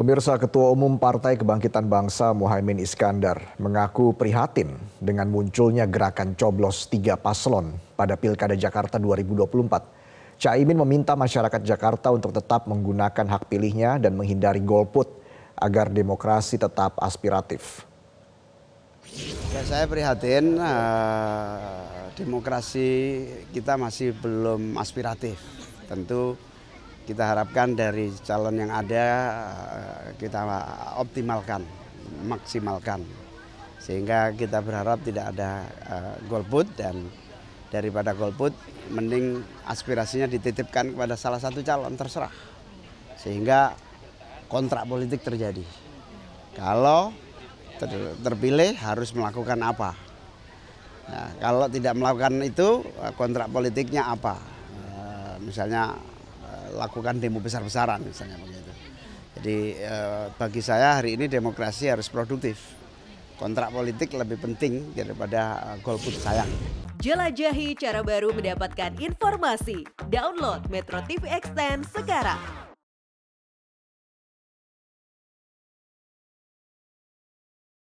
Pemirsa Ketua Umum Partai Kebangkitan Bangsa Muhaimin Iskandar mengaku prihatin dengan munculnya gerakan coblos tiga paslon pada Pilkada Jakarta 2024. Caimin meminta masyarakat Jakarta untuk tetap menggunakan hak pilihnya dan menghindari golput agar demokrasi tetap aspiratif. Ya, saya prihatin eh, demokrasi kita masih belum aspiratif. Tentu kita harapkan dari calon yang ada eh, kita optimalkan, maksimalkan. Sehingga kita berharap tidak ada uh, golput dan daripada golput mending aspirasinya dititipkan kepada salah satu calon terserah. Sehingga kontrak politik terjadi. Kalau ter terpilih harus melakukan apa? Nah, kalau tidak melakukan itu eh, kontrak politiknya apa? Uh, misalnya lakukan demo besar-besaran misalnya begitu. Jadi eh, bagi saya hari ini demokrasi harus produktif. Kontrak politik lebih penting daripada eh, golput sayang. Jelajahi cara baru mendapatkan informasi. Download Metro TV Extend sekarang.